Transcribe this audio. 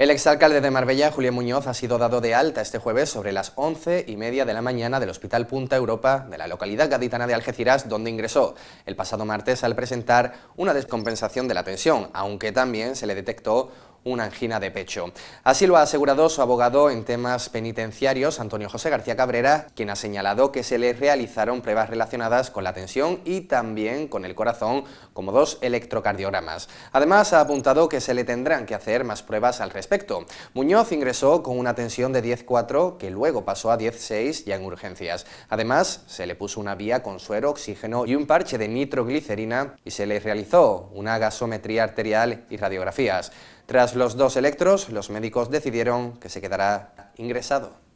El exalcalde de Marbella, Julián Muñoz, ha sido dado de alta este jueves sobre las 11 y media de la mañana del Hospital Punta Europa de la localidad gaditana de Algeciras, donde ingresó el pasado martes al presentar una descompensación de la tensión, aunque también se le detectó una angina de pecho. Así lo ha asegurado su abogado en temas penitenciarios, Antonio José García Cabrera, quien ha señalado que se le realizaron pruebas relacionadas con la tensión y también con el corazón, como dos electrocardiogramas. Además, ha apuntado que se le tendrán que hacer más pruebas al respecto. Muñoz ingresó con una tensión de 10,4 que luego pasó a 10,6 ya en urgencias. Además, se le puso una vía con suero, oxígeno y un parche de nitroglicerina y se le realizó una gasometría arterial y radiografías. Tras los dos electros, los médicos decidieron que se quedará ingresado.